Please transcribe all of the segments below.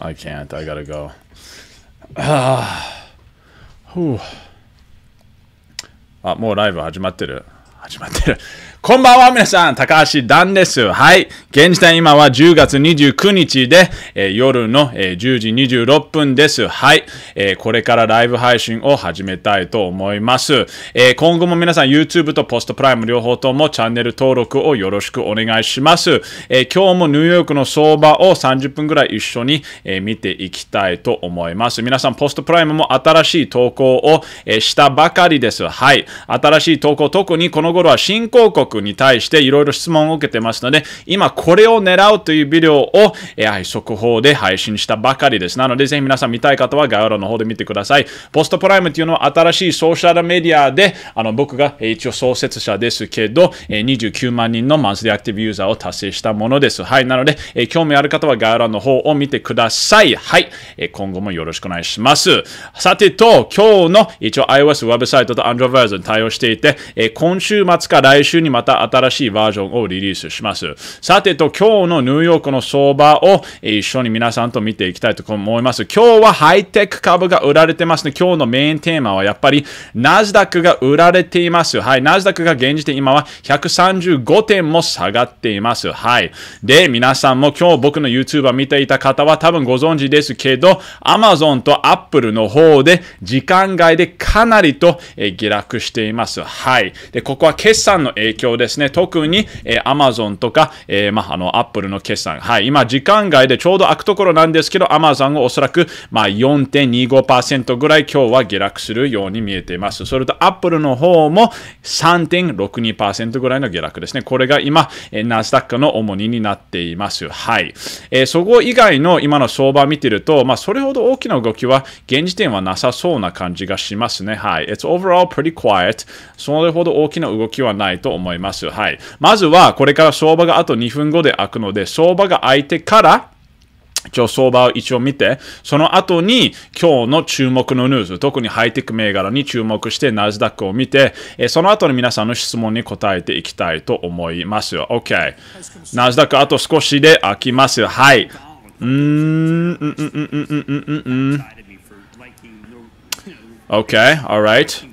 I can't. I gotta go. Ah. Uh, あ、もうライブ始まってる。始まってる。こんばんは、皆さん。高橋段です。はい。現時点今は10月29日で、えー、夜の、えー、10時26分です。はい、えー、これからライブ配信を始めたいと思います。え今後も皆さん YouTube と Post Prime 両方ともチャンネル登録をよろしくお願いします。え今日もニューヨークの相場を30分ぐらい一緒に、え見ていきたいと思います。皆さん Post Prime も新しい投稿を、えしたばかりです。はい。新しい投稿、特にこのの頃は新興国に対していろいろ質問を受けてますので、今これを狙うというビデオを、えー、速報で配信したばかりです。なので、ぜひ皆さん見たい方は概要欄の方で見てください。ポストプライムというのは新しいソーシャルメディアで、あの僕が一応創設者ですけど、29万人のマンスリーアクティブユーザーを達成したものです。はい。なので、え興味ある方は概要欄の方を見てください。はい、え今後もよろしくお願いします。さてと、今日の一応 iOS ウェブサイトと Android バージョンに対応していて、え今週週末か来週にまた新しいバージョンをリリースします。さてと、今日のニューヨークの相場を一緒に皆さんと見ていきたいと思います。今日はハイテク株が売られてますね。今日のメインテーマはやっぱりナスダックが売られています。はい。ナスダックが現時点今は135点も下がっています。はい。で、皆さんも今日僕の YouTuber 見ていた方は多分ご存知ですけど、Amazon と Apple の方で時間外でかなりと下落しています。はい。で、ここは決算の影響ですね。特に、えー、Amazon とか、えー、まあ、あの、Apple の決算。はい。今、時間外でちょうど開くところなんですけど、Amazon をおそらく、まあ、4.25%ぐらい今日は下落するように見えています。それと、Apple の方も3.62%ぐらいの下落ですね。これが今、えー、ナスダックの主にになっています。はい。えー、そこ以外の今の相場見てると、まあ、それほど大きな動きは現時点はなさそうな感じがしますね。はい。It's overall pretty quiet. それほど大きな動動きはないと思います。はい。まずは、これから相場があと2分後で開くので、相場が開いてから、今日相場を一応見て、その後に今日の注目のニュース、特にハイテク銘柄に注目してナズダックを見て、えその後に皆さんの質問に答えていきたいと思います。よ。OK。ナズダックあと少しで開きます。はい。うーん、うん、うん、うん、うん、うん、うん。OK, alright.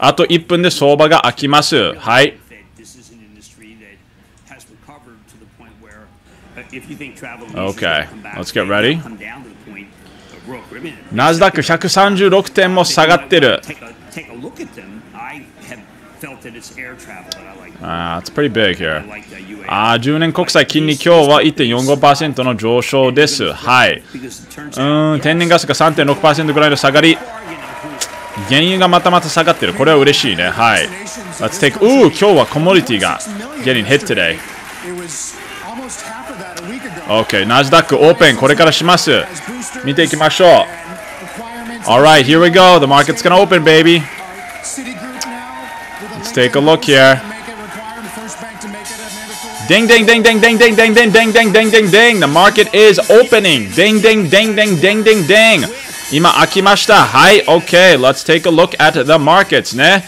あと1分で相場が開きます。はい。o k let's get ready. ナズダック136点も下がってる。あ、uh, pretty big here. あ、u 10年国債金利今日は1.45%の上昇です。はい。うん、天然ガスが3.6%ぐらいの下がり。原油がまたまた下がってる。これは嬉しいね。はい。Let's take... おお今日はコモディティが getting hit today。OK、ナスダックオープン、これからします。見ていきましょう。Alright, here we go. The market's gonna open, baby. Let's take a look here. Ding, ding, ding, ding, ding, ding, ding, ding, ding, ding, ding, ding, ding. The market is opening. Ding, ding, ding, ding, ding, ding, ding. 今開きました。はい、OK。Let's take a look at the markets ね。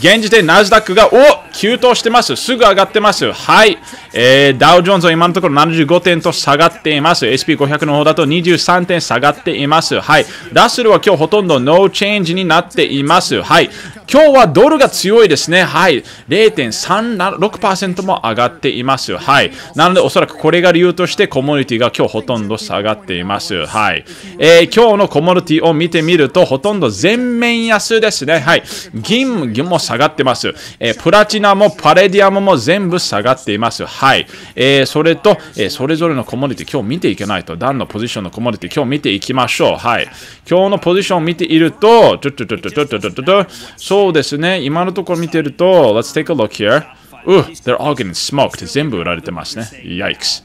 現時点、ナズダックが、お急騰してます。すぐ上がってます。はい。えー、ダウジョンズは今のところ75点と下がっています。SP500 の方だと23点下がっています。はい。ラッセルは今日ほとんどノーチェンジになっています。はい。今日はドルが強いですね。はい。0.36%も上がっています。はい。なので、おそらくこれが理由として、コモディティが今日ほとんど下がっています。はい。えー、今日のコモディティを見てみると、ほとんど全面安ですね。はい。銀も下がってます。えー、プラチナナもパレディアムも全部下がっています。はい。えー、それと、えー、それぞれのコモディティ、今日見ていけないと、段のポジションのコモディティ、今日見ていきましょう。はい。今日のポジションを見ていると、ちょちょちょちょちょちょちょちょ、そうですね、今のところ見てると、Let's take a look here. う、they're all getting smoked. 全部売られてますね。Yikes.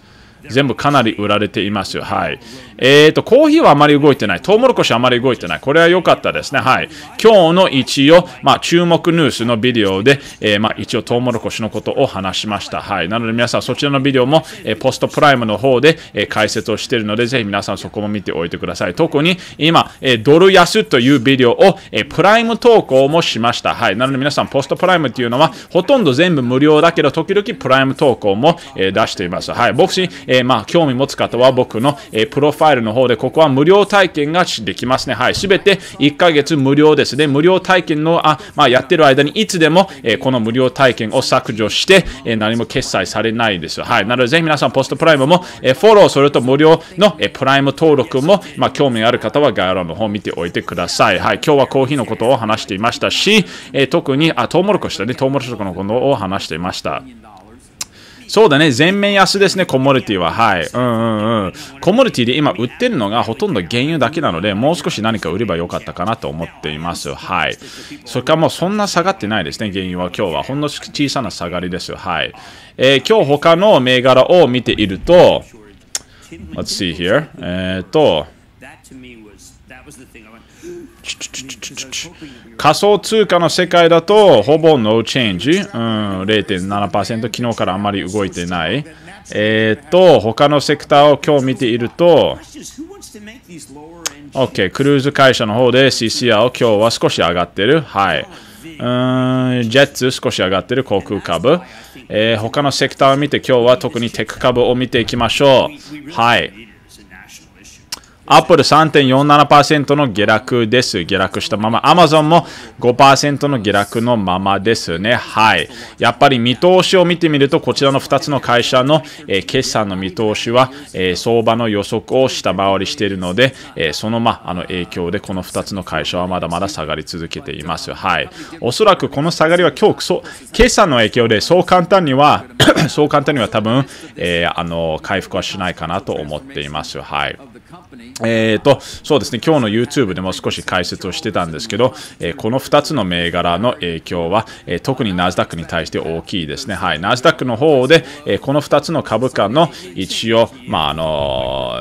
全部かなり売られていますはい。えっ、ー、と、コーヒーはあまり動いてない。トウモロコシはあまり動いてない。これは良かったですね。はい。今日の一応、まあ、注目ニュースのビデオで、えー、まあ、一応トウモロコシのことを話しました。はい。なので皆さん、そちらのビデオも、えポストプライムの方で、え解説をしているので、ぜひ皆さんそこも見ておいてください。特に今、えドル安というビデオを、えプライム投稿もしました。はい。なので皆さん、ポストプライムっていうのは、ほとんど全部無料だけど、時々プライム投稿も、え出しています。はい。僕し、えまあ、興味持つ方は僕の、えプロファイルァイルの方で、ここは無料体験ができますね。はい。すべて1ヶ月無料ですね。無料体験の、あ、まあ、やってる間にいつでも、えー、この無料体験を削除して、えー、何も決済されないです。はい。なので、ぜひ皆さん、ポストプライムも、えー、フォロー、それと無料の、えプライム登録も、まあ、興味ある方は概要欄の方を見ておいてください。はい。今日はコーヒーのことを話していましたし、え特に、あ、トウモロコシだね。トウモロコシのことを話していました。そうだね、全面安ですね、コモディティは。はい。うんうんうん。コモディティで今売ってるのがほとんど原油だけなので、もう少し何か売ればよかったかなと思っています。はい。それからもうそんな下がってないですね、原油は今日は。ほんの小さな下がりです。はい。えー、今日他の銘柄を見ていると、Let's see here. えっ、と、仮想通貨の世界だと、ほぼノーチェンジ。うん、0.7%、昨日からあまり動いてない。えー、っと、他のセクターを今日見ていると、OK、クルーズ会社の方で CCR を今日は少し上がってる。はい。うん、ジェッツ少し上がっている航空株。えー、他のセクターを見て今日は特にテック株を見ていきましょう。はい。アップル3.47%の下落です。下落したまま。アマゾンも5%の下落のままですね。はい。やっぱり見通しを見てみると、こちらの2つの会社の、えー、決算の見通しは、えー、相場の予測を下回りしているので、えー、その,、ま、あの影響でこの2つの会社はまだまだ下がり続けています。はい。おそらくこの下がりは今日、決算の影響で、そう簡単には そう簡単には多分、えあの回復はしないかなと思っています。はい。えーと、そうですね、今日の YouTube でも少し解説をしてたんですけど、えー、この2つの銘柄の影響は、えー、特にナスダックに対して大きいですね。はい、ナスダックの方で、えー、この2つの株価の一応、まああの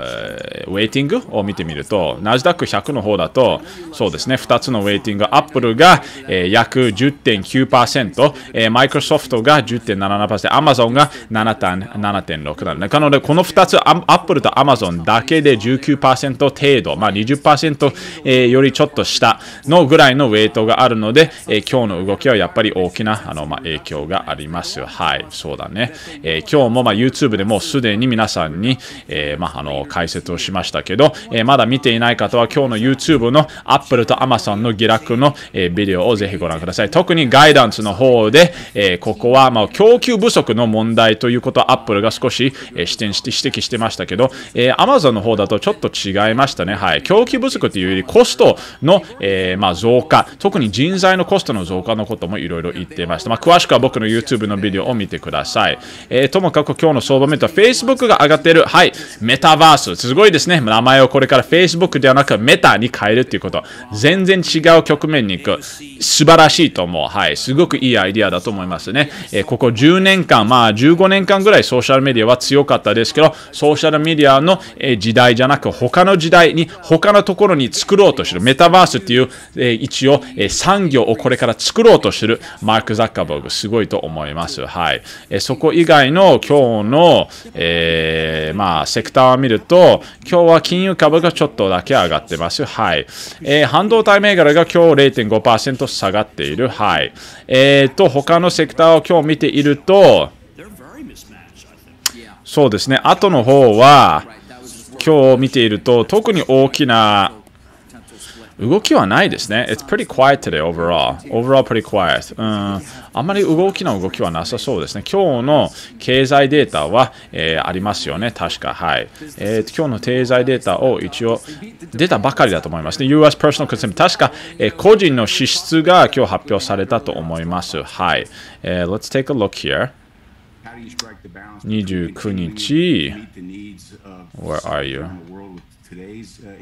ウェイティングを見てみると、ナスダック100の方だと、そうですね、2つのウェイティング、アップルが、えー、約10.9%、えー、マイクロソフトが10.7%、アマゾンが7.6なのでこの2つ、アップルとアマゾンだけで19%、2 0程度、まあ20%、ー、よりちょっと下のぐらいのウェイトがあるので、えー、今日の動きはやっぱり大きなあの、まあ、影響がありますはい、そうだね。えー、今日も、YouTube でもうすでに皆さんに、えー、まあ、あの解説をしましたけど、えー、まだ見ていない方は今日の YouTube の Apple と Amazon の下落の、えー、ビデオをぜひご覧ください。特にガイダンスの方で、えー、ここは、まあ、供給不足の問題ということを Apple が少し、えー、指摘して指摘してましたけど、えー、Amazon の方だとちょっと違違いましたね。はい。供給不足というよりコストの、えー、まあ、増加、特に人材のコストの増加のこともいろいろ言っていました。まあ、詳しくは僕の YouTube のビデオを見てください。えー、ともかく今日の相場メントは Facebook が上がっている、はい、メタバース。すごいですね。名前をこれから Facebook ではなくメタに変えるっていうこと。全然違う局面に行く。素晴らしいと思う。はい。すごくいいアイディアだと思いますね。えー、ここ10年間、まあ15年間ぐらいソーシャルメディアは強かったですけど、ソーシャルメディアの、え時代じゃなく他他の時代に他のところに作ろうとする。メタバースっていう、えー、一応、えー、産業をこれから作ろうとしてるマーク・ザッカーバーグ、すごいと思います。はい。えー、そこ以外の今日の、えー、まあ、セクターを見ると、今日は金融株がちょっとだけ上がってます。はい。えー、半導体銘柄が今日0.5%下がっている。はい。えっ、ー、と、他のセクターを今日見ていると、そうですね、後の方は、今を見ていると、特に大きな動きはないですね。It's pretty quiet today overall. Overall pretty quiet. うん。あんまり動きの動きはなさそうですね。今日の経済データは、えー、ありますよね。確か。はい。えー、今日の経済データを一応、データばかりだと思いますね。US Personal Consumption。確か、えー、個人の支出が今日発表されたと思います。はい。えー、Let's take a look here. 29日、Where are you?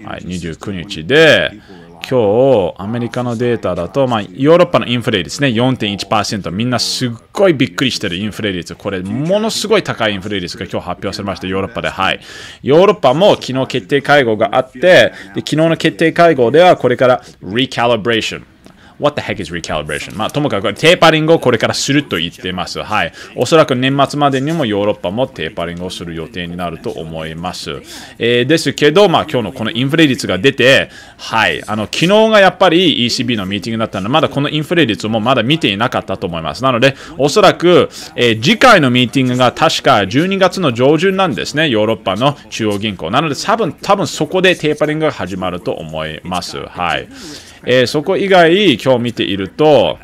はい、29日で、今日、アメリカのデータだと、まあ、ヨーロッパのインフレ率ね、4.1%、みんなすっごいびっくりしてるインフレ率、これ、ものすごい高いインフレ率が今日発表されました、ヨーロッパで。はい。ヨーロッパも昨日決定会合があって、で昨日の決定会合では、これから、リカリブレーション。What the heck is recalibration? まあ、ともかくテーパリングをこれからすると言ってます。はい。おそらく年末までにもヨーロッパもテーパリングをする予定になると思います。えー、ですけど、まあ、今日のこのインフレ率が出て、はい。あの、昨日がやっぱり ECB のミーティングだったので、まだこのインフレ率もまだ見ていなかったと思います。なので、おそらく、えー、次回のミーティングが確か12月の上旬なんですね。ヨーロッパの中央銀行。なので、多分、多分そこでテーパリングが始まると思います。はい。えー、そこ以外今日見ていると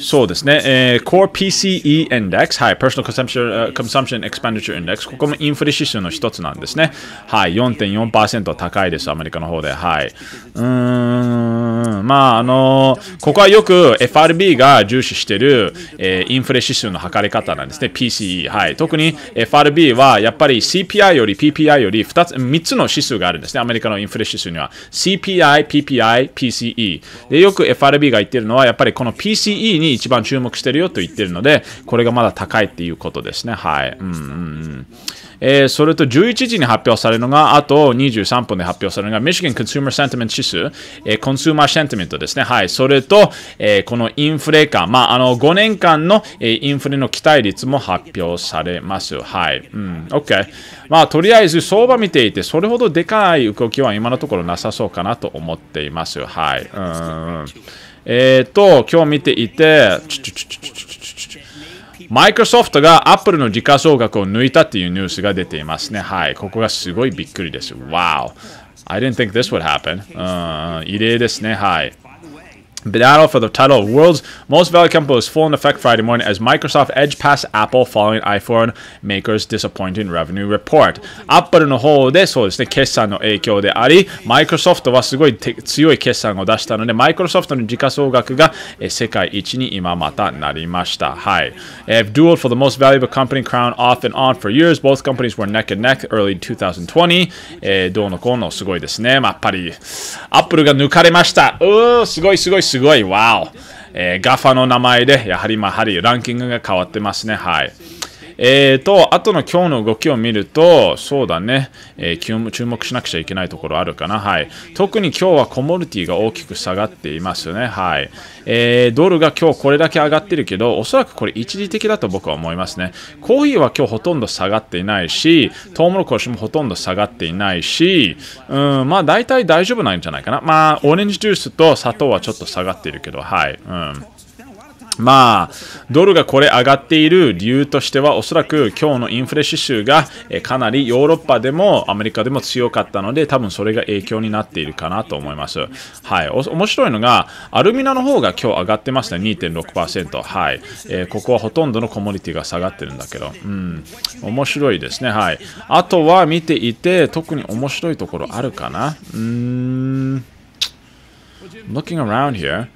そうですね、えー、Core PCE Index、はい、Personal Consumption, Consumption Expenditure Index、ここもインフレ指数の一つなんですね。はい、4.4%高いです、アメリカの方で。はい。うーん、まあ、あのここはよく FRB が重視している、えー、インフレ指数の測り方なんですね、PCE。はい、特に FRB はやっぱり CPI より PPI より2つ3つの指数があるんですね、アメリカのインフレ指数には。CPI、PPI、PCE。で、よく FRB が言ってるのは、やっぱりこの PCE PCE に一番注目してるよと言ってるので、これがまだ高いっていうことですね。はい。うんうんうん。えー、それと11時に発表されるのが、あと23分で発表されるのが、ミシガン・コンスーマー・センティメント指数、えー、コンスーマー・センティメントですね。はい。それと、えー、このインフレ感、まあ、あの、5年間の、えー、インフレの期待率も発表されます。はい。うん。OK。まあ、とりあえず相場見ていて、それほどでかい動きは今のところなさそうかなと思っています。はい。うん。えっ、ー、と、今日見ていて、マイクロソフトがアップルの時価総額を抜いたっていうニュースが出ていますね。はい。ここがすごいびっくりです。Wow! I didn't think this would happen. うん、異例ですね。はい。Battle for the title of world's most valued company was full in effect Friday morning as Microsoft edge p a s s Apple following iPhone maker's disappointing revenue report. a アップルの方でそうですね、決算の影響であり、Microsoft はすごい強い決算を出したので、Microsoft の時価総額が世界一に今またなりました。はい。d u a l for the most valuable company crown off and on for years. Both companies were neck and neck early 2020. えー、どうのこうのすごいですね。まあ、やっぱり、アッ l e が抜かれました。うー、すごいすごいすごい。すごい、わお、えー、ガファの名前で、やはりまあ、やはりランキングが変わってますね。はい。えーと、あとの今日の動きを見ると、そうだね、えー、注目しなくちゃいけないところあるかな。はい。特に今日はコモルティが大きく下がっていますよね。はい。えー、ドルが今日これだけ上がってるけど、おそらくこれ一時的だと僕は思いますね。コーヒーは今日ほとんど下がっていないし、トウモロコシもほとんど下がっていないし、うん、まあ大体大丈夫なんじゃないかな。まあ、オレンジジュースと砂糖はちょっと下がっているけど、はい。うん。まあ、ドルがこれ上がっている理由としては、おそらく今日のインフレ指数がかなりヨーロッパでもアメリカでも強かったので、多分それが影響になっているかなと思います。はい。面白いのが、アルミナの方が今日上がってますね。2.6%。はい、えー、ここはほとんどのコモディティが下がってるんだけど、うん。面白いですね。はい。あとは見ていて、特に面白いところあるかなうーん。Looking around here.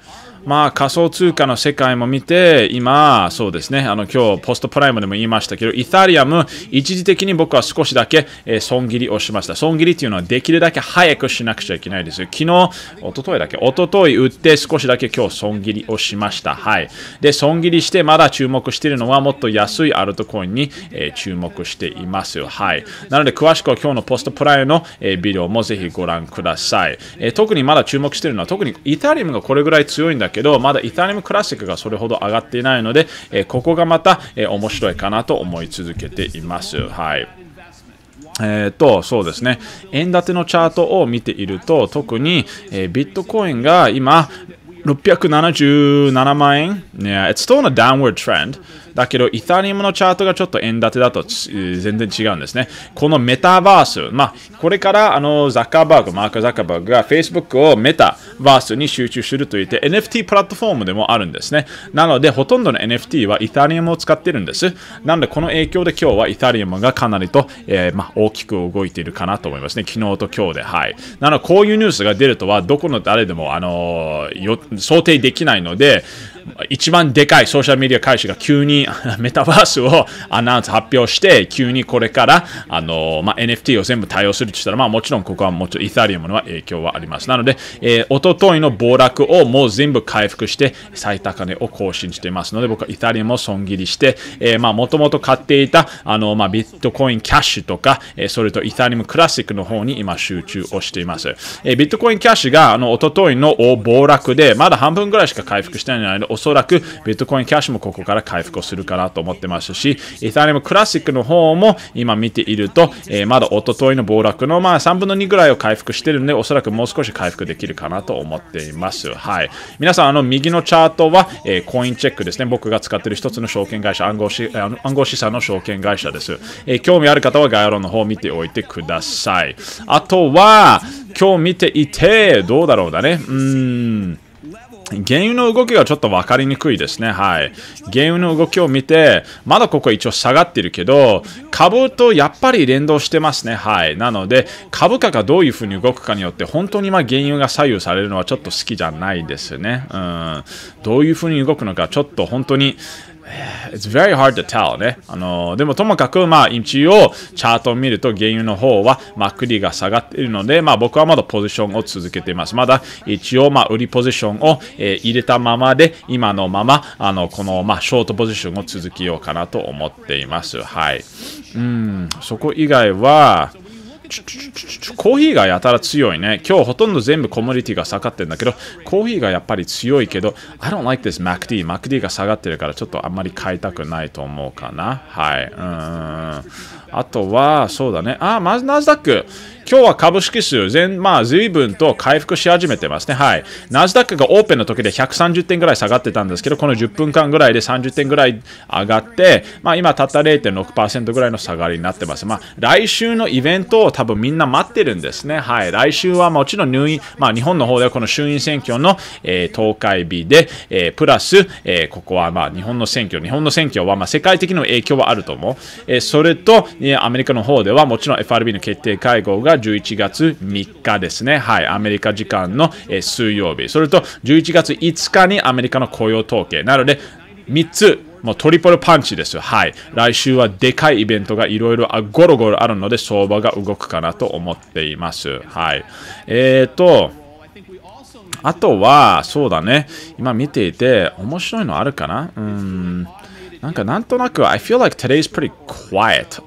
まあ仮想通貨の世界も見て、今、そうですね、あの今日ポストプライムでも言いましたけど、イタリアム、一時的に僕は少しだけ、えー、損切りをしました。損切りっていうのはできるだけ早くしなくちゃいけないです。昨日、おとといだけ、おととい売って少しだけ今日損切りをしました。はい。で、損切りしてまだ注目しているのはもっと安いアルトコインに、えー、注目しています。はい。なので、詳しくは今日のポストプライムの、えー、ビデオもぜひご覧ください。えー、特にまだ注目しているのは、特にイタリアムがこれぐらい強いんだけど、けど、まだイタリアムクラシックがそれほど上がっていないので、えここがまた、え面白いかなと思い続けています。はい。えーと、とそうですね円建てのチャートを見ていると特に、えー、ビットコインが今677万円、yeah, it's still on a downward trend だけど、イタリアムのチャートがちょっと円建てだと全然違うんですね。このメタバース、まあ、これからあのザッカーバーグ、マーク・ザッカーバーグが Facebook をメタバースに集中すると言って NFT プラットフォームでもあるんですね。なので、ほとんどの NFT はイタリアムを使ってるんです。なので、この影響で今日はイタリアムがかなりと、えー、まあ、大きく動いているかなと思いますね。昨日と今日で。はい。なので、こういうニュースが出るとは、どこの誰でも、あのー、想定できないので、一番でかいソーシャルメディア会社が急にメタバースをアナウンス発表して、急にこれから、あの、まあ、NFT を全部対応するとしたら、まあ、もちろんここはもちろんイタリアムの影響はあります。なので、えー、おとといの暴落をもう全部回復して、最高値を更新していますので、僕はイタリアムを損切りして、えー、まあ、もともと買っていた、あの、まあ、ビットコインキャッシュとか、えそれとイタリアムクラシックの方に今集中をしています。えー、ビットコインキャッシュが、あの、おとといの暴落で、まだ半分ぐらいしか回復してないので、おそらくビットコインキャッシュもここから回復をするかなと思ってますし、イタリアもクラシックの方も今見ていると、えー、まだおとといの暴落のまあ3分の2ぐらいを回復してるんで、おそらくもう少し回復できるかなと思っています。はい。皆さん、あの右のチャートは、えー、コインチェックですね。僕が使ってる一つの証券会社、暗号し暗号資産の証券会社です。えー、興味ある方は概要欄の方を見ておいてください。あとは、今日見ていて、どうだろうだね。うん。原油の動きがちょっと分かりにくいですね。はい。原油の動きを見て、まだここ一応下がってるけど、株とやっぱり連動してますね。はい。なので、株価がどういうふうに動くかによって、本当にまあ原油が左右されるのはちょっと好きじゃないですね。うん。どういうふうに動くのか、ちょっと本当に、It's very hard to tell ね。あのー、でもともかく、まあ、一応、チャートを見ると、原油の方は、まあ、が下がっているので、まあ、僕はまだポジションを続けています。まだ、一応、まあ、売りポジションを、えー、入れたままで、今のまま、あの、この、まあ、ショートポジションを続けようかなと思っています。はい。うん、そこ以外は、コーヒーがやたら強いね。今日ほとんど全部コモディティが下がってるんだけど、コーヒーがやっぱり強いけど、I don't like this MacD。MacD が下がってるから、ちょっとあんまり買いたくないと思うかな。はい。うん。あとは、そうだね。あ、まずナスダック。今日は株式数全、まあ、随分と回復し始めてますね。はい。ナスダックがオープンの時で130点ぐらい下がってたんですけど、この10分間ぐらいで30点ぐらい上がって、まあ、今たった0.6%ぐらいの下がりになってます。まあ、来週のイベントを多分みんな待ってるんですね。はい。来週はもちろん入院、まあ、日本の方ではこの衆院選挙の、えー、投開日で、えー、プラス、えー、ここはまあ日本の選挙、日本の選挙はまあ世界的な影響はあると思う。えー、それと、えー、アメリカの方ではもちろん FRB の決定会合が11月3日ですね。はい、アメリカ時間の、え水曜日。それと11月5日にアメリカの雇用統計。なので、3つもうトリプルパンチです。はい。来週はでかいイベントがいろいろゴロゴロあるので相場が動くかなと思っています。はい。えっ、ー、と、あとは、そうだね。今見ていて面白いのあるかなうん。なんかなんとなく、I feel like today's i pretty quiet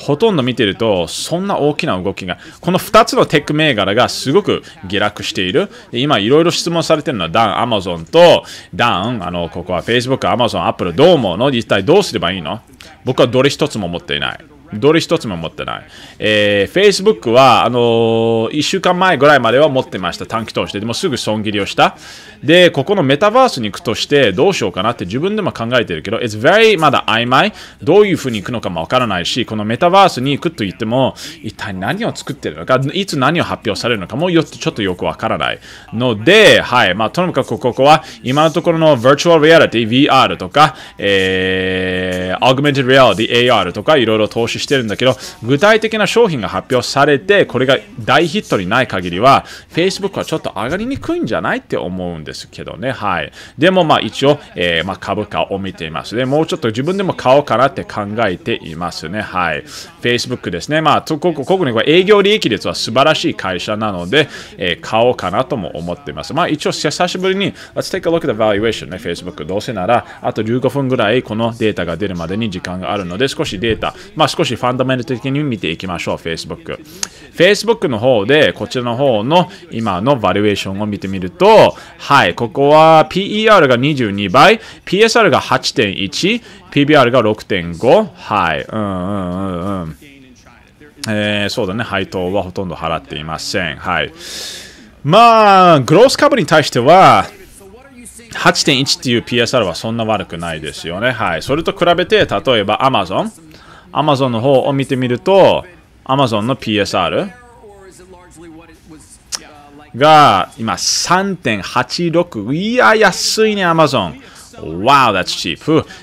ほとんど見てると、そんな大きな動きが、この2つのテック銘柄がすごく下落している。今、いろいろ質問されてるのは、ダン、アマゾンと、ダウン、あの、ここは Facebook、Amazon、Apple、どううの、一体どうすればいいの僕はどれ一つも持っていない。どれ一つも持ってない。えー、Facebook は、あのー、1週間前ぐらいまでは持ってました。短期投資で。でもすぐ損切りをした。で、ここのメタバースに行くとしてどうしようかなって自分でも考えてるけど、it's very まだ曖昧。どういうふうに行くのかもわからないし、このメタバースに行くと言っても、一体何を作ってるのか、いつ何を発表されるのかもよってちょっとよくわからない。ので、はい。まあ、とにかくここは、今のところの Virtual Reality、VR とか、えー、Augmented Reality、AR とか、いろいろ投資してるんだけど、具体的な商品が発表されて、これが大ヒットにない限りは、Facebook はちょっと上がりにくいんじゃないって思うんですけどね。はい。でもまあ一応、えー、まあ、株価を見ていますで、もうちょっと自分でも買おうかなって考えていますね。はい。Facebook ですね。まあ、特にこれ営業利益率は素晴らしい会社なので、えー、買おうかなとも思っています。まあ一応久しぶりに、Let's take a look at the valuation ね、Facebook。どうせなら、あと15分ぐらいこのデータが出るまでに時間があるので、少しデータ、まあ少ししファンダメンタ的に見ていきましょう、Facebook。Facebook の方で、こちらの方の今のバリエーションを見てみると、はい、ここは PER が22倍、PSR が8.1、PBR が6.5、はい、うんうんうんうん。えー、そうだね、配当はほとんど払っていません。はい。まあ、グロース株に対しては、8.1っていう PSR はそんな悪くないですよね。はい。それと比べて、例えば Amazon。Amazon の方を見てみると、Amazon の PSR が今3.86。いや、安いね、Amazon。Wow, that's cheap.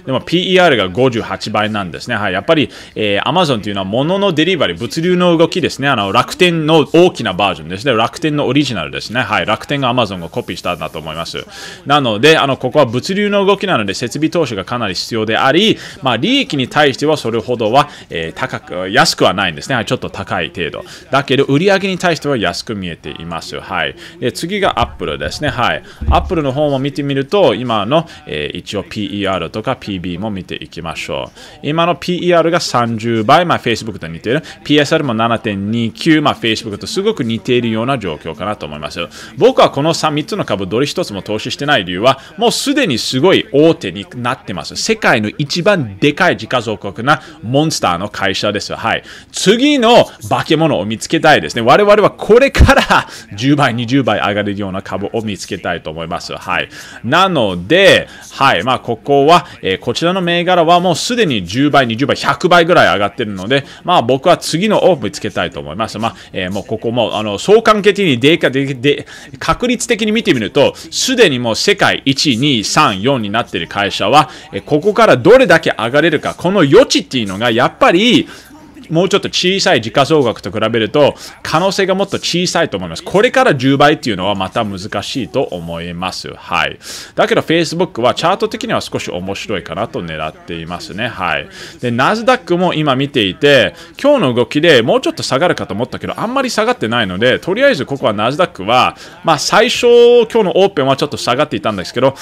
でも PER が58倍なんですね。はい、やっぱり、えー、Amazon というのは物のデリバリー、物流の動きですね。あの楽天の大きなバージョンですね。楽天のオリジナルですね。はい、楽天が Amazon がコピーしたんだと思います。なので、あのここは物流の動きなので設備投資がかなり必要であり、まあ、利益に対してはそれほどは、えー、高く、安くはないんですね。はい、ちょっと高い程度。だけど、売上に対しては安く見えています。はい。で次が Apple ですね。はい。Apple の方も見てみると、今の、えー一応 PER とか PB も見ていきましょう。今の PER が30倍、まあ、Facebook と似ている。PSR も7.29、まあ、Facebook とすごく似ているような状況かなと思います。僕はこの 3, 3つの株、どれ一つも投資してない理由は、もうすでにすごい大手になってます。世界の一番でかい自家造国なモンスターの会社です。はい。次の化け物を見つけたいですね。我々はこれから10倍、20倍上がるような株を見つけたいと思います。はい。なので、はい。まあ、ここは、えー、こちらの銘柄はもうすでに10倍、20倍、100倍ぐらい上がってるので、まあ、僕は次のオープンつけたいと思います。まあ、えー、もうここも、あの、相関的にデーカ、で、で、確率的に見てみると、すでにもう世界1、2、3、4になってる会社は、えー、ここからどれだけ上がれるか、この余地っていうのが、やっぱり、もうちょっと小さい時価総額と比べると、可能性がもっと小さいと思います。これから10倍っていうのはまた難しいと思います。はい。だけど Facebook はチャート的には少し面白いかなと狙っていますね。はい。で、NASDAQ も今見ていて、今日の動きでもうちょっと下がるかと思ったけど、あんまり下がってないので、とりあえずここは NASDAQ は、まあ最初、今日のオープンはちょっと下がっていたんですけど、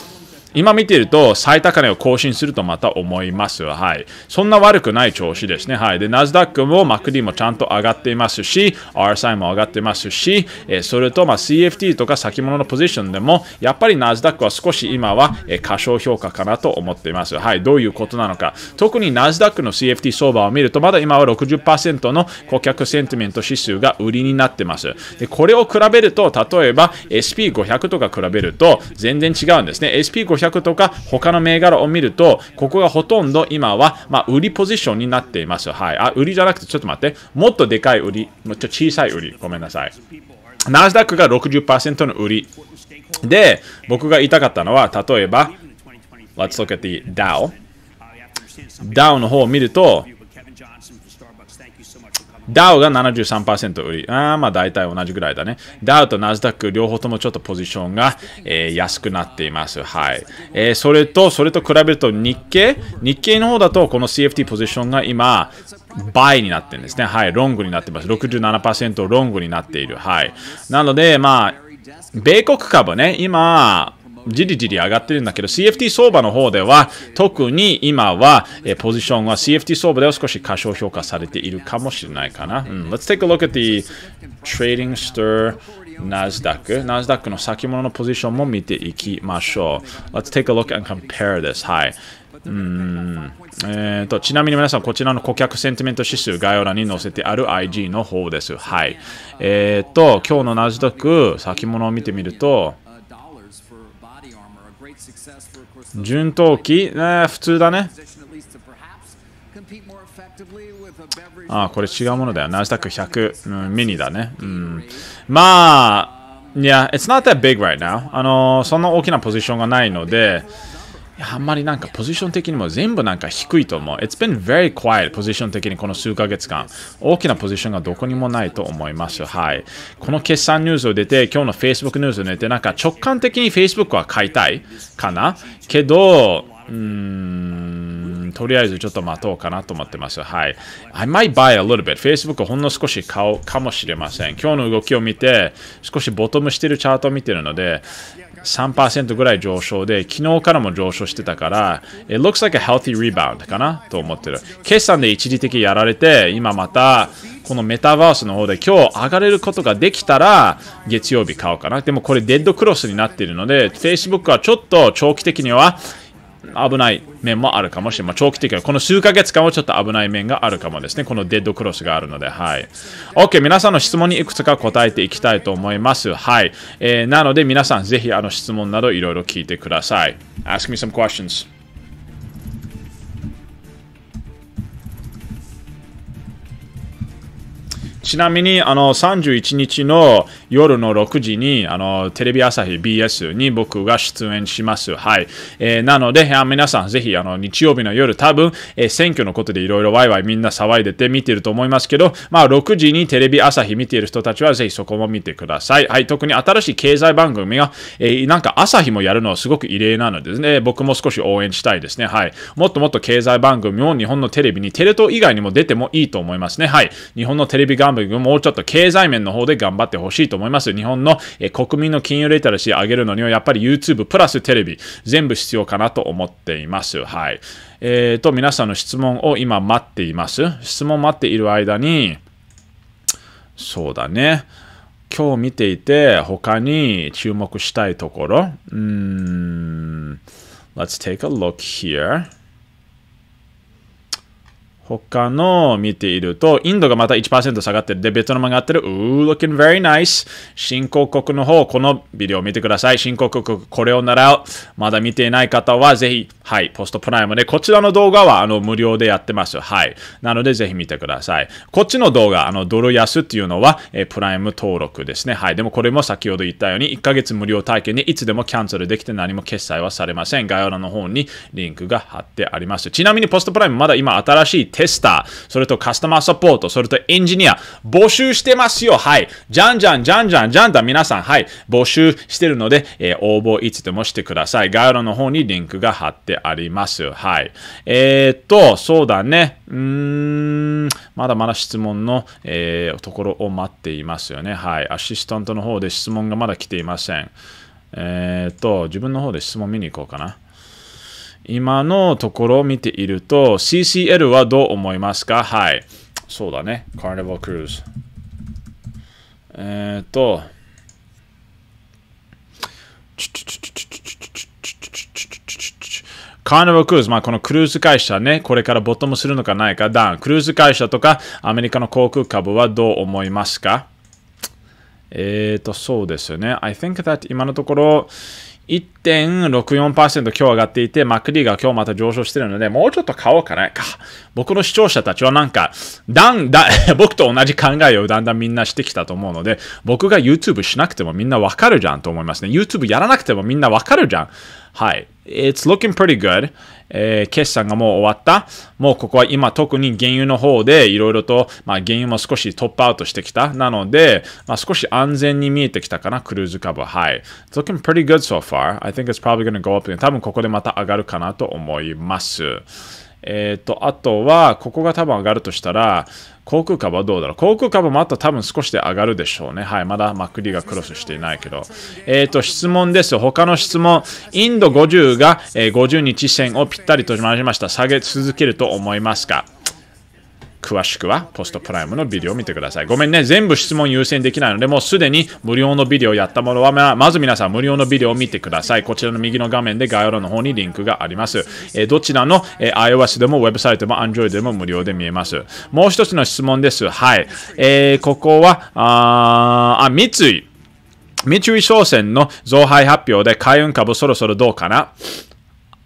今見ていると最高値を更新するとまた思います。はい。そんな悪くない調子ですね。はい。で、ナスダックもマクディもちゃんと上がっていますし、RSI も上がってますし、えそれとま CFT とか先物のポジションでも、やっぱりナスダックは少し今は、え過小評価かなと思っています。はい。どういうことなのか。特にナスダックの CFT 相場を見ると、まだ今は60%の顧客センティメント指数が売りになってます。で、これを比べると、例えば SP500 とか比べると全然違うんですね。SP500 1 0とか他の銘柄を見ると、ここがほとんど今は、まあ、売りポジションになっています。はい。あ、売りじゃなくて、ちょっと待って。もっとでかい売り、もっと小さい売り。ごめんなさい。ナスダックが60%の売り。で、僕が言いたかったのは、例えば、Let's look at the Dow。ダウの方を見ると、d ウが73%売り。あまあ大体同じぐらいだね。d ウと NASDAQ 両方ともちょっとポジションが、えー、安くなっています。はい。えー、それと、それと比べると日経日経の方だとこの CFT ポジションが今、倍になってるんですね。はい。ロングになってます。67%ロングになっている。はい。なので、まあ、米国株ね、今、じりじり上がってるんだけど、CFT 相場の方では、特に今は、えポジションは CFT 相場では少し過小評価されているかもしれないかな。うん、Let's take a look at the trading stir ナスダック、ナスダックの先物のポジションも見ていきましょう。Let's take a look and compare this. はい。うんえーと、ちなみに皆さん、こちらの顧客センティメント指数、概要欄に載せてある IG の方です。はい。えっ、ー、と、今日のナ s d a ク、先物を見てみると、順当期、えー、普通だね。ああ、これ違うものだよ。ナスダック100、うん、ミニだね。うん、まあ、いや、it's not that big right now. あの、そんな大きなポジションがないので、あんまりなんかポジション的にも全部なんか低いと思う。It's been very quiet ポジション的にこの数ヶ月間。大きなポジションがどこにもないと思います。はい。この決算ニュースを出て、今日の Facebook ニュースを出て、なんか直感的に Facebook は買いたいかなけど、うーん、とりあえずちょっと待とうかなと思ってます。はい。I might buy a little bit. Facebook ほんの少し買うかもしれません。今日の動きを見て、少しボトムしてるチャートを見てるので、3%ぐらい上昇で、昨日からも上昇してたから、It looks like a healthy rebound かなと思ってる。決算で一時的やられて、今また、このメタバースの方で今日上がれることができたら、月曜日買おうかな。でもこれデッドクロスになっているので、Facebook はちょっと長期的には、危ない面もあるかもしれません。長期的にこの数ヶ月間はちょっと危ない面があるかもですね。このデッドクロスがあるので、はい。OK、皆さんの質問にいくつか答えていきたいと思います。はい。えー、なので皆さん、ぜひあの質問などいろいろ聞いてください。Ask me some questions. ちなみに、あの、31日の夜の6時に、あの、テレビ朝日 BS に僕が出演します。はい。えー、なので、皆さん、ぜひ、あの、日曜日の夜、多分、えー、選挙のことでいろいろワイワイみんな騒いでて見てると思いますけど、まあ、6時にテレビ朝日見ている人たちは、ぜひそこも見てください。はい。特に新しい経済番組が、えー、なんか朝日もやるのはすごく異例なのでですね、僕も少し応援したいですね。はい。もっともっと経済番組を日本のテレビに、テレ東以外にも出てもいいと思いますね。はい。日本のテレビ番分もうちょっと経済面の方で頑張ってほしいと思います。日本の、え国民の金融レタラシー上げるのには、やっぱり YouTube プラステレビ、全部必要かなと思っています。はい。えっ、ー、と、皆さんの質問を今待っています。質問待っている間に、そうだね。今日見ていて、他に注目したいところ。うん。Let's take a look here. 他の見ていると、インドがまた1%下がってる。で、ベトナムが上がってる。Ooh, looking very nice. 新興国の方、このビデオを見てください。新興国、これを習う。まだ見ていない方は、ぜひ、はい、ポストプライムで、こちらの動画は、あの、無料でやってます。はい。なので、ぜひ見てください。こっちの動画、あの、ドル安っていうのは、えプライム登録ですね。はい。でも、これも先ほど言ったように、1ヶ月無料体験でいつでもキャンセルできて何も決済はされません。概要欄の方にリンクが貼ってあります。ちなみに、ポストプライムまだ今新しいテスター、それとカスタマーサポート、それとエンジニア、募集してますよ。はい。じゃんじゃんじゃんじゃんじゃんだ。皆さん、はい。募集してるので、えー、応募いつでもしてください。概要欄の方にリンクが貼ってあります。はい。えー、っと、そうだね。うーん、まだまだ質問の、えー、ところを待っていますよね。はい。アシスタントの方で質問がまだ来ていません。えっと、自分の方で質問見に行こうかな。今のところを見ていると、CCL はどう思いますかはい。そうだね。カーニバルクルーズ。えっ、ー、と、カーニバルクルーズ、まあ、このクルーズ会社ね、これからボトムするのかないか、ダン、クルーズ会社とか、アメリカの航空株はどう思いますかえっ、ー、と、そうですよね。I think that 今のところ、1.64%今日上がっていて、マクリーが今日また上昇してるので、もうちょっと買おうかないか。僕の視聴者たちはなんか、だんだ、ん、僕と同じ考えをだんだんみんなしてきたと思うので、僕が YouTube しなくてもみんなわかるじゃんと思いますね。YouTube やらなくてもみんなわかるじゃん。はい。It's looking pretty good. えー、決算がもう終わった。もうここは今特に原油の方でいろいろと、まあ、原油も少しトップアウトしてきた。なので、まあ、少し安全に見えてきたかな、クルーズ株は。い。It's looking pretty good so far. I think it's probably gonna go up. 多分ここでまた上がるかなと思います。えっ、ー、と、あとは、ここが多分上がるとしたら、航空株はどうだろう航空株もあと多分少しで上がるでしょうね。はい。まだまくりがクロスしていないけど。えっ、ー、と、質問です。他の質問。インド50が、えー、50日線をぴったりとしました。下げ続けると思いますか詳しくはポストプライムのビデオを見てください。ごめんね、全部質問優先できないので、もうすでに無料のビデオをやったものは、まあ、まず皆さん無料のビデオを見てください。こちらの右の画面で概要欄の方にリンクがあります。えー、どちらの、えー、iOS でも Web サイトも Android でも無料で見えます。もう一つの質問です。はい。えー、ここは、ああ、三井。三井商船の増配発表で海運株そろそろどうかな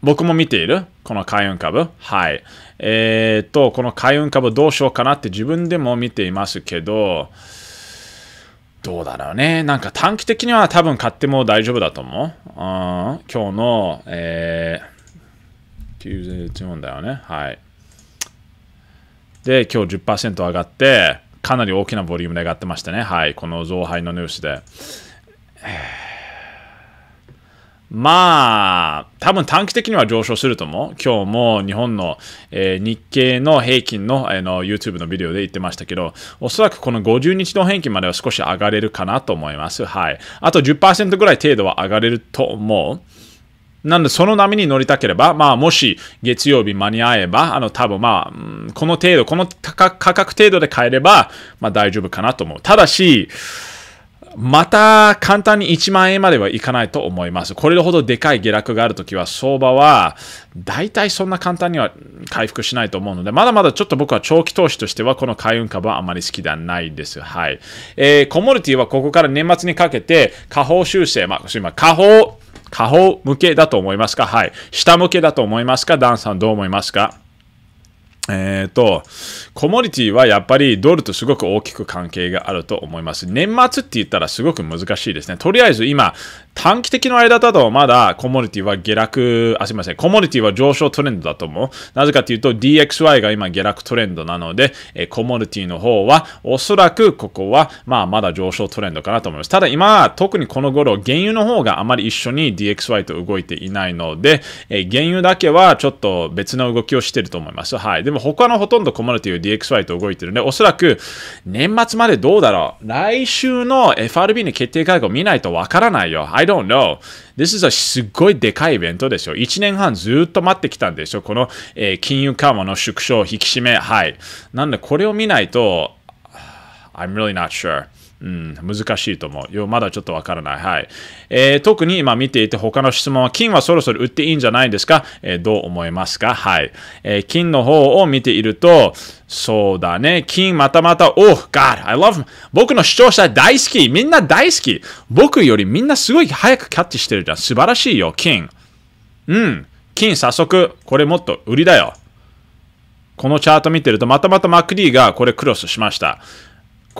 僕も見ているこの海運株。はい。えっ、ー、と、この海運株どうしようかなって自分でも見ていますけど、どうだろうね。なんか短期的には多分買っても大丈夫だと思う。うん、今日の、えー、90だよね。はい。で、今日10%上がって、かなり大きなボリュームで上がってましたね。はい。この増配のニュースで。えーまあ、多分短期的には上昇すると思う。今日も日本の、えー、日経の平均の,、の YouTube のビデオで言ってましたけど、おそらくこの50日の平均までは少し上がれるかなと思います。はい。あと10%ぐらい程度は上がれると思う。なので、その波に乗りたければ、まあ、もし月曜日間に合えば、あの、多分まあ、この程度、この価格程度で買えれば、まあ大丈夫かなと思う。ただし、また簡単に1万円まではいかないと思います。これほどでかい下落があるときは、相場は大体そんな簡単には回復しないと思うので、まだまだちょっと僕は長期投資としては、この海運株はあまり好きではないです。はい。えー、コモディティはここから年末にかけて、下方修正、まあ、今、下方、下方向けだと思いますかはい。下向けだと思いますかダンさんどう思いますかえっ、ー、と、コモディティはやっぱりドルとすごく大きく関係があると思います。年末って言ったらすごく難しいですね。とりあえず今、短期的の間だとまだコモディティは下落、あ、すいません、コモディティは上昇トレンドだと思う。なぜかというと DXY が今下落トレンドなので、えコモディティの方はおそらくここは、まあまだ上昇トレンドかなと思います。ただ今、特にこの頃、原油の方があまり一緒に DXY と動いていないので、え原油だけはちょっと別の動きをしてると思います。はい。でもも他のほとんどコマルティを DXY と動いてるんで、おそらく年末までどうだろう。来週の FRB の決定会合見ないとわからないよ。I don't know. This is a すっごいでかいイベントでしょ。1年半ずっと待ってきたんでしょ。この、えー、金融緩和の縮小、引き締め。はい。なんでこれを見ないと、I'm really not sure. うん、難しいと思う。よまだちょっとわからない。はい。えー、特に今見ていて他の質問は、金はそろそろ売っていいんじゃないですか、えー、どう思いますかはい、えー、金の方を見ていると、そうだね。金またまた、おう、ガッ、I love、僕の視聴者大好き。みんな大好き。僕よりみんなすごい早くキャッチしてるじゃん。素晴らしいよ、金。うん。金早速、これもっと売りだよ。このチャート見てると、またまた MacD がこれクロスしました。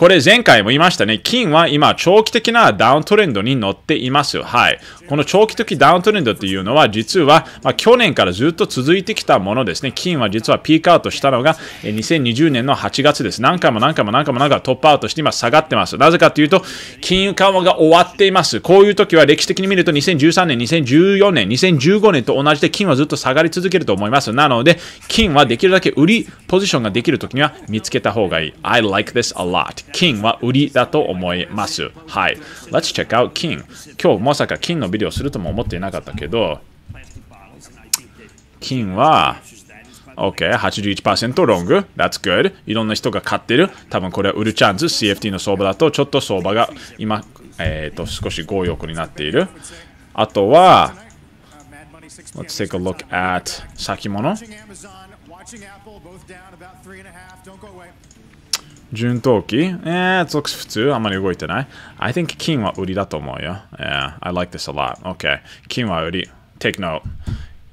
これ前回も言いましたね。金は今、長期的なダウントレンドに乗っています。はい。この長期的ダウントレンドっていうのは、実は、まあ、去年からずっと続いてきたものですね。金は実はピークアウトしたのが、2020年の8月です。何回も何回も何回も何回もトップアウトして今下がってます。なぜかというと、金融緩和が終わっています。こういう時は歴史的に見ると、2013年、2014年、2015年と同じで金はずっと下がり続けると思います。なので、金はできるだけ売りポジションができる時には見つけた方がいい。I like this a lot. 金は売りだと思います。はい。Let's check out 金。今日まさか金のビデオするとも思っていなかったけど、金は、OK、81%ロング。That's good. いろんな人が買ってる。多分これは売るチャンス。CFT の相場だと、ちょっと相場が今、えっ、ー、と、少し強欲になっている。あとは、Let's take a look at 先物。順当期えー、属普通あんまり動いてない ?I think 金は売りだと思うよ。Yeah, I like this a lot. OK。金は売り。Take note.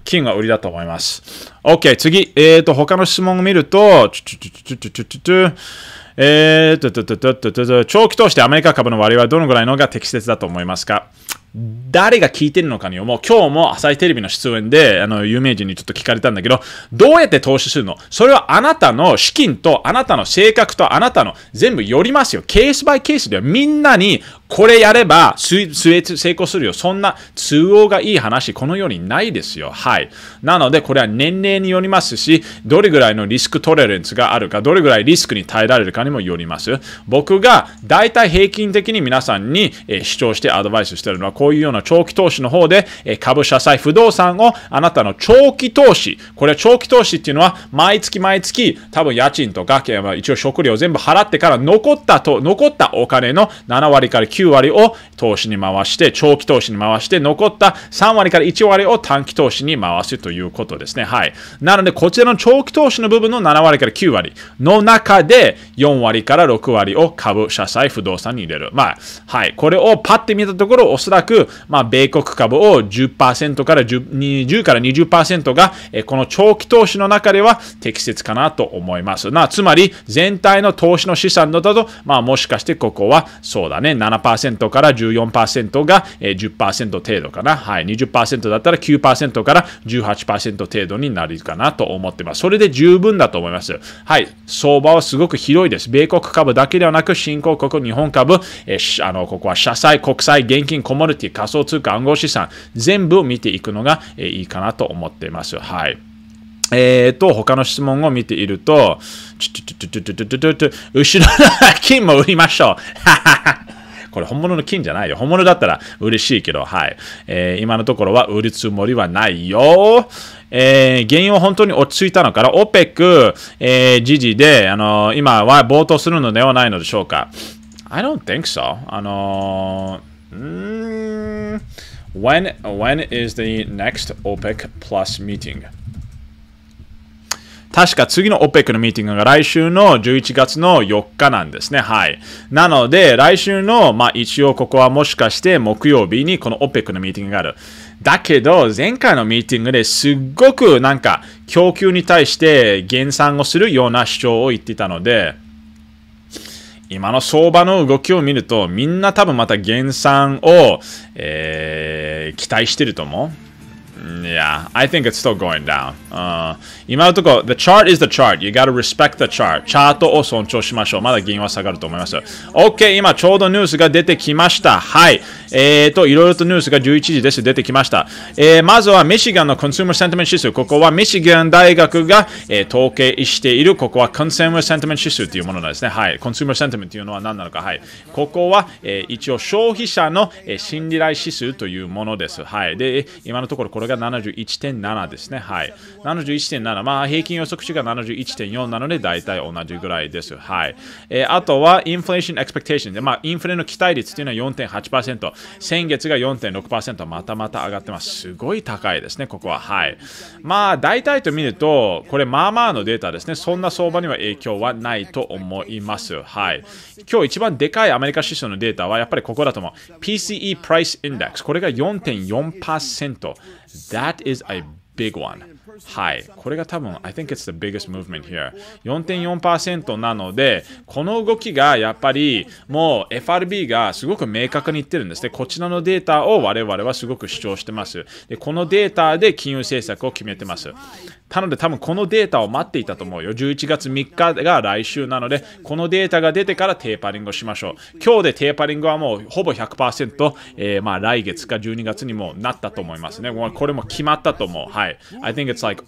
金は売りだと思います。OK、次。えっ、ー、と、他の質問を見ると、チュチュチュチュチュチュチュ。えー、と、長期投資でアメリカ株の割合はどのぐらいのが適切だと思いますか誰が聞いてるのかにも、今日も朝日テレビの出演で、あの、有名人にちょっと聞かれたんだけど、どうやって投資するのそれはあなたの資金と、あなたの性格と、あなたの全部よりますよ。ケースバイケースではみんなにこれやれば成功するよ。そんな通応がいい話、このようにないですよ。はい。なので、これは年齢によりますし、どれぐらいのリスクトレレンスがあるか、どれぐらいリスクに耐えられるかにもよります。僕が大体平均的に皆さんに、えー、主張してアドバイスしてるのは、こういうような長期投資の方で、えー、株、社債、不動産をあなたの長期投資、これは長期投資っていうのは、毎月毎月、多分家賃とか、一応食料全部払ってから残ったと、残ったお金の7割から9 9割を投資に回して、長期投資に回して、残った3割から1割を短期投資に回すということですね。はい。なので、こちらの長期投資の部分の7割から9割の中で、4割から6割を株、社債、不動産に入れる。まあ、はい。これをパッて見たところ、おそらく、まあ、米国株を10%から10、20から20%が、この長期投資の中では適切かなと思います。な、つまり、全体の投資の資産のだと、まあ、もしかしてここは、そうだね、7% 7%から14%が、えー、10%程度かな。はい。20%だったら9%から18%程度になるかなと思ってます。それで十分だと思います。はい。相場はすごく広いです。米国株だけではなく、新興国、日本株、えー、あの、ここは社債、国債、現金、コモルティ、仮想通貨、暗号資産、全部見ていくのが、えー、いいかなと思っています。はい。えーと、他の質問を見ていると、後ろの金も売りましょう。これ本物の金じゃないよ。本物だったら嬉しいけど、はい。えー、今のところは売るつもりはないよ。えー、原因は本当に落ち着いたのかな ?OPEC、えー、時事で、あのー、今は冒頭するのではないのでしょうか ?I don't think so. あのー、ん When, when is the next OPEC plus meeting? 確か次の OPEC のミーティングが来週の11月の4日なんですね。はい。なので、来週の、まあ一応ここはもしかして木曜日にこの OPEC のミーティングがある。だけど、前回のミーティングですっごくなんか供給に対して減産をするような主張を言ってたので、今の相場の動きを見ると、みんな多分また減産を、えー、期待してると思う。Yeah, I think it's still going down. Uh, 今のところ、the chart is the chart. You gotta respect the chart. チャートを尊重しましょう。まだ銀は下がると思います。OK、今ちょうどニュースが出てきました。はい。えーと、いろいろとニュースが11時です出てきました。えー、まずはミシガンのコンソ o n s u m ン r s e 指数。ここはミシガン大学が、えー、統計している、ここはコン n s u m e r s e n t 指数というものなんですね。はい。コンソ s u m e r ン e n t というのは何なのか。はい。ここは、えー、一応消費者の、えー、心理来指数というものです。はい。で、今のところこれが71.7ですね。はい。71.7。まあ、平均予測値が71.4なので、大体同じぐらいです。はい。えー、あとは、インフレーションエクスペクテーションで、まあ、インフレの期待率というのは4.8%。先月が4.6%またまた上がってます。すごい高いですね、ここは。はい。まあ、大体と見ると、これ、まあまあのデータですね。そんな相場には影響はないと思います。はい。今日一番でかいアメリカ指数のデータは、やっぱりここだと思う。PCE Price Index。これが4.4%。That is a big one. はい。これが多分、I think it's the biggest movement here。4.4%なので、この動きがやっぱり、もう FRB がすごく明確に言ってるんですね。こちらのデータを我々はすごく主張してます。で、このデータで金融政策を決めてます。なので多分このデータを待っていたと思うよ。11月3日が来週なので、このデータが出てからテーパリングをしましょう。今日でテーパリングはもうほぼ100%、えー、まあ来月か12月にもなったと思いますね。これも決まったと思う。はい。I think it's like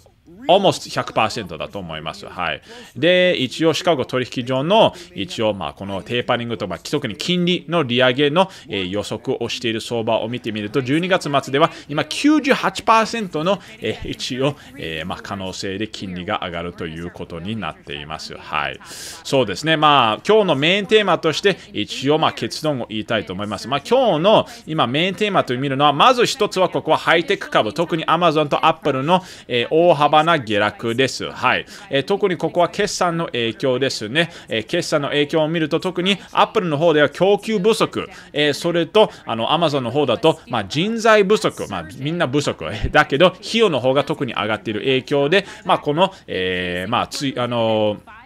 almost 100%だと思います。はい。で、一応シカゴ取引所の一応まあこのテーパリングとまあ特に金利の利上げの、えー、予測をしている相場を見てみると12月末では今98%の、えー、一応、えー、まあ可能性で金利が上がるということになっています。はい。そうですね。まあ今日のメインテーマとして一応まあ結論を言いたいと思います。まあ今日の今メインテーマと見るのはまず一つはここはハイテク株特にアマゾンとアップルの、えー、大幅な下落です。はい。え特にここは決算の影響ですね。え決算の影響を見ると特にアップルの方では供給不足、えそれとあの Amazon の方だと、まあ、人材不足、まあ、みんな不足、だけど費用の方が特に上がっている影響で、まあ、この、えー、まあ、つい、あのー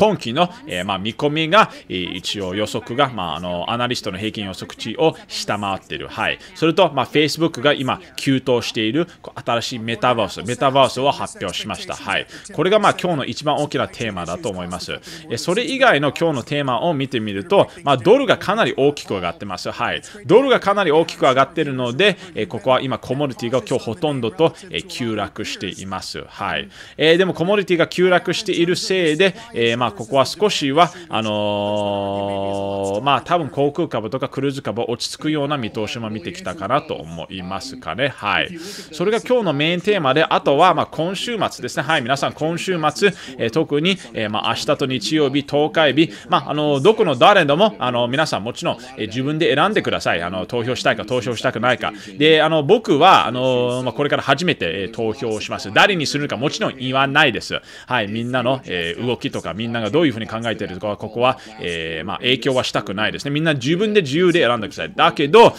今期の、えー、まあ、見込みが、えー、一応予測が、まあ、あのアナリストの平均予測値を下回っている、はい、それと、まあ、Facebook が今急騰している新しいメタバースメタバースを発表しました、はい、これが、まあ、今日の一番大きなテーマだと思います、えー、それ以外の今日のテーマを見てみると、まあ、ドルがかなり大きく上がってます、はい、ドルがかなり大きく上がっているので、えー、ここは今コモディティが今日ほとんどと、え急落しています、はいえでもコモディティが急落しているせいで、えまあここは少しは、あのー、まあ、多分航空株とかクルーズ株落ち着くような見通しも見てきたかなと思いますかね。はい。それが今日のメインテーマで、あとは、ま今週末ですね。はい、皆さん、今週末、えー、特に、えー、ま明日と日曜日、東海日、まあ、のどこの誰でも、あの皆さん、もちろん、え自分で選んでください。あの投票したいか、投票したくないか。で、あの僕は、あのまこれから初めて、え投票します。誰にするか、もちろん言わないです。はい、みんなの、え動きとか、みんなんながどういうふうに考えているとか、ここは、えー、まあ、影響はしたくないですね。みんな自分で自由で選んでください。だけど、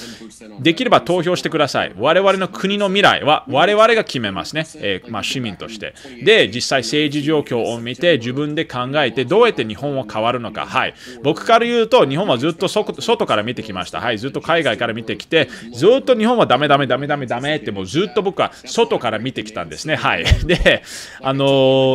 できれば投票してください。我々の国の未来は我々が決めますね。えー、まあ、市民として。で、実際政治状況を見て、自分で考えて、どうやって日本は変わるのか。はい。僕から言うと、日本はずっと外から見てきました。はい。ずっと海外から見てきて、ずっと日本はダメダメダメダメダメって、もうずっと僕は外から見てきたんですね。はい。で、あの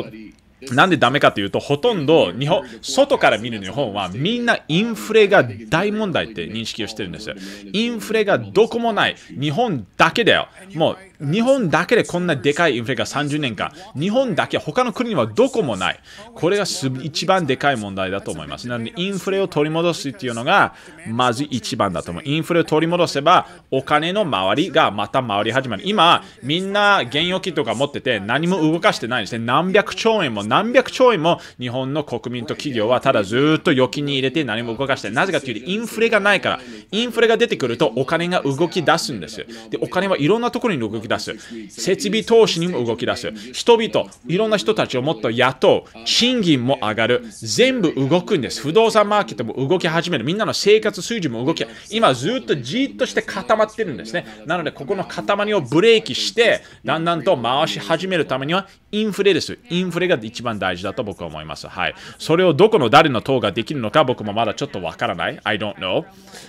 ーなんでダメかというと、ほとんど日本、外から見る日本はみんなインフレが大問題って認識をしてるんですよ。インフレがどこもない。日本だけだよ。もう日本だけでこんなでかいインフレが30年間、日本だけ、他の国はどこもない。これが一番でかい問題だと思います。なので、インフレを取り戻すっていうのが、まず一番だと思う。インフレを取り戻せば、お金の周りがまた回り始まる。今、みんな現預金とか持ってて、何も動かしてないんですね。何百兆円も何百兆円も日本の国民と企業はただずっと預金に入れて何も動かしてない。なぜかというと、インフレがないから、インフレが出てくるとお金が動き出すんです。で、お金はいろんなところに動きき出す。設備投資にも動き出す。人々、いろんな人たちをもっと雇う。賃金も上がる。全部動くんです。不動産マーケットも動き始める。みんなの生活水準も動き、今ずっとじっとして固まってるんですね。なので、ここの塊をブレーキして、だんだんと回し始めるためには、インフレです。インフレが一番大事だと僕は思います。はい。それをどこの誰の党ができるのか僕もまだちょっとわからない。I don't know.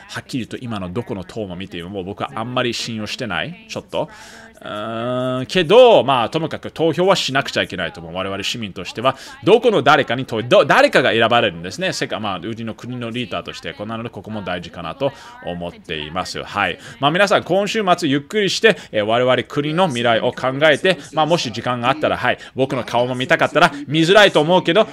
はっきりと今のどこの党も見ても僕はあんまり信用してない。ちょっと。うんけど、まあ、ともかく投票はしなくちゃいけないと思う。我々市民としては、どこの誰かに投ど誰かが選ばれるんですね。世界、まあ、うちの国のリーダーとして、こんなのでここも大事かなと思っています。はい。まあ、皆さん、今週末ゆっくりして、えー、我々国の未来を考えて、まあ、もし時間があったら、はい、僕の顔も見たかったら、見づらいと思うけど、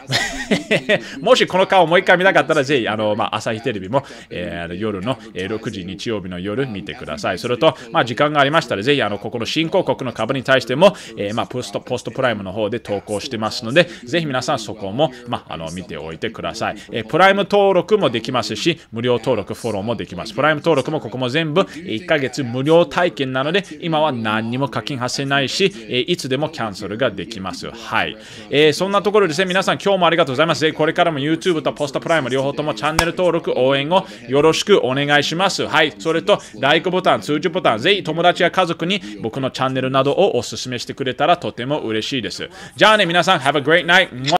もしこの顔もう一回見たかったら、ぜひ、あの、まあ、朝日テレビも、えー、夜の、えー、6時日曜日の夜見てください。それと、まあ、時間がありましたら、ぜひ、あの、ここの新興国の株に対しても、えー、まあ、ポスト、ポストプライムの方で投稿してますので、ぜひ皆さんそこも、まあ、あの、見ておいてください。えー、プライム登録もできますし、無料登録、フォローもできます。プライム登録もここも全部、1ヶ月無料体験なので、今は何にも課金発せないし、えいつでもキャンセルができます。はい。えそんなところですね、皆さん今日もありがとうございます。これからも YouTube とポストプライム両方ともチャンネル登録、応援をよろしくお願いします。はい。それと、LIKE ボタン、通知ボタン、ぜひ友達や家族に僕ののチャンネルなどをお勧めしてくれたらとても嬉しいです。じゃあね、皆さん、Have a great night!